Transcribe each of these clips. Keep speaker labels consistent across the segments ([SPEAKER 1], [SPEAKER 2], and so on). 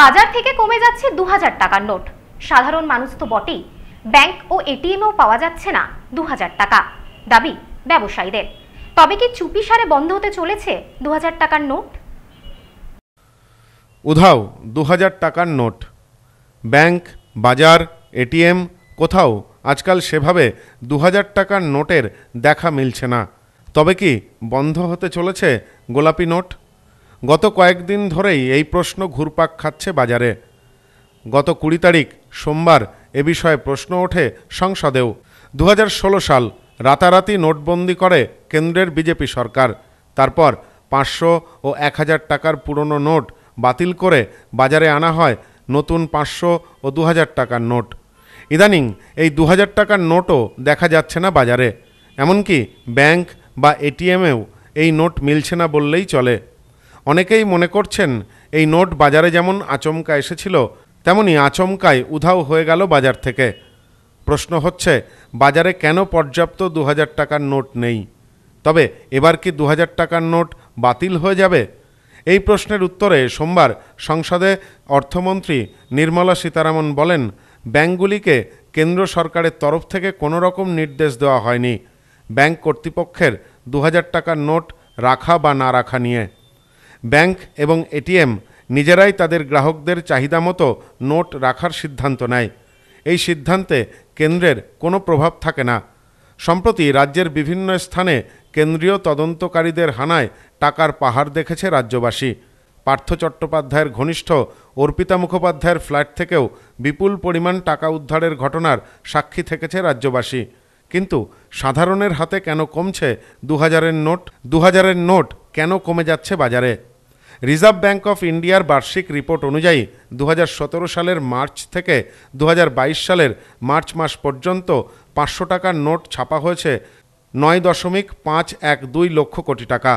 [SPEAKER 1] বাজার থেকে কমে যাচ্ছে দু টাকার নোট সাধারণ মানুষ তো বটেই ব্যাংক ও এটিএমও পাওয়া যাচ্ছে না দু টাকা দাবি ব্যবসায়ীদের তবে কি চুপি সারে বন্ধ হতে চলেছে দু টাকার নোট উধাও দু টাকার নোট ব্যাংক বাজার এটিএম কোথাও আজকাল সেভাবে দু টাকার নোটের দেখা মিলছে না তবে কি বন্ধ হতে চলেছে গোলাপি নোট গত কয়েকদিন ধরেই এই প্রশ্ন ঘুরপাক খাচ্ছে বাজারে গত কুড়ি তারিখ সোমবার এ বিষয়ে প্রশ্ন ওঠে সংসদেও দু সাল রাতারাতি নোটবন্দি করে কেন্দ্রের বিজেপি সরকার তারপর পাঁচশো ও এক হাজার টাকার পুরনো নোট বাতিল করে বাজারে আনা হয় নতুন পাঁচশো ও দু হাজার টাকার নোট ইদানিং এই দু হাজার টাকার নোটও দেখা যাচ্ছে না বাজারে এমনকি ব্যাংক বা এটিএমেও এই নোট মিলছে না বললেই চলে অনেকেই মনে করছেন এই নোট বাজারে যেমন আচমকা এসেছিল তেমনি আচমকায় উধাও হয়ে গেল বাজার থেকে প্রশ্ন হচ্ছে বাজারে কেন পর্যাপ্ত দু টাকার নোট নেই তবে এবার কি দু টাকার নোট বাতিল হয়ে যাবে এই প্রশ্নের উত্তরে সোমবার সংসদে অর্থমন্ত্রী নির্মলা সীতারামন বলেন ব্যাংকগুলিকে কেন্দ্র সরকারের তরফ থেকে কোনো রকম নির্দেশ দেওয়া হয়নি ব্যাংক কর্তৃপক্ষের দু টাকার নোট রাখা বা না রাখা নিয়ে ব্যাংক এবং এটিএম নিজেরাই তাদের গ্রাহকদের চাহিদা মতো নোট রাখার সিদ্ধান্ত নেয় এই সিদ্ধান্তে কেন্দ্রের কোনো প্রভাব থাকে না সম্প্রতি রাজ্যের বিভিন্ন স্থানে কেন্দ্রীয় তদন্তকারীদের হানায় টাকার পাহাড় দেখেছে রাজ্যবাসী পার্থ চট্টোপাধ্যায়ের ঘনিষ্ঠ অর্পিতা মুখোপাধ্যায়ের ফ্ল্যাট থেকেও বিপুল পরিমাণ টাকা উদ্ধারের ঘটনার সাক্ষী থেকেছে রাজ্যবাসী কিন্তু সাধারণের হাতে কেন কমছে দু হাজারের নোট দু হাজারের নোট কেন কমে যাচ্ছে বাজারে রিজার্ভ ব্যাঙ্ক অফ ইন্ডিয়ার বার্ষিক রিপোর্ট অনুযায়ী দু সালের মার্চ থেকে দু সালের মার্চ মাস পর্যন্ত পাঁচশো টাকার নোট ছাপা হয়েছে নয় দশমিক পাঁচ এক দুই লক্ষ কোটি টাকা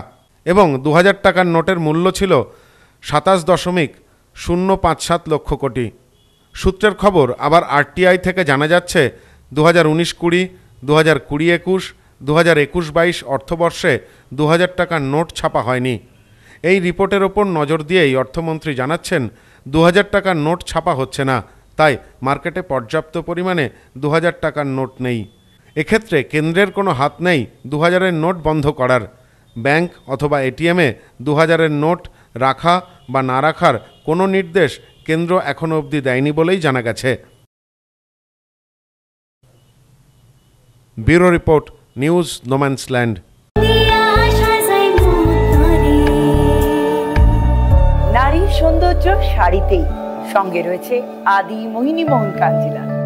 [SPEAKER 1] এবং দু টাকার নোটের মূল্য ছিল সাতাশ দশমিক শূন্য পাঁচ সাত লক্ষ কোটি সূত্রের খবর আবার আরটিআই থেকে জানা যাচ্ছে দু হাজার উনিশ কুড়ি দু হাজার কুড়ি একুশ দু হাজার একুশ বাইশ অর্থবর্ষে দু হাজার টাকার নোট ছাপা হয়নি এই রিপোর্টের ওপর নজর দিয়েই অর্থমন্ত্রী জানাচ্ছেন দু টাকার নোট ছাপা হচ্ছে না তাই মার্কেটে পর্যাপ্ত পরিমাণে দু টাকার নোট নেই এক্ষেত্রে কেন্দ্রের কোনো হাত নেই দু হাজারের নোট বন্ধ করার ব্যাংক অথবা এটিএমে দু হাজারের নোট রাখা বা না রাখার কোনো নির্দেশ কেন্দ্র এখনও অবধি দেয়নি বলেই জানা গেছে ব্যুরো রিপোর্ট নিউজ নোম্যান্সল্যান্ড শুধুমাত্র শাড়িতেই সঙ্গে রয়েছে আদি মোহিনী মোহন কাঞ্জিলা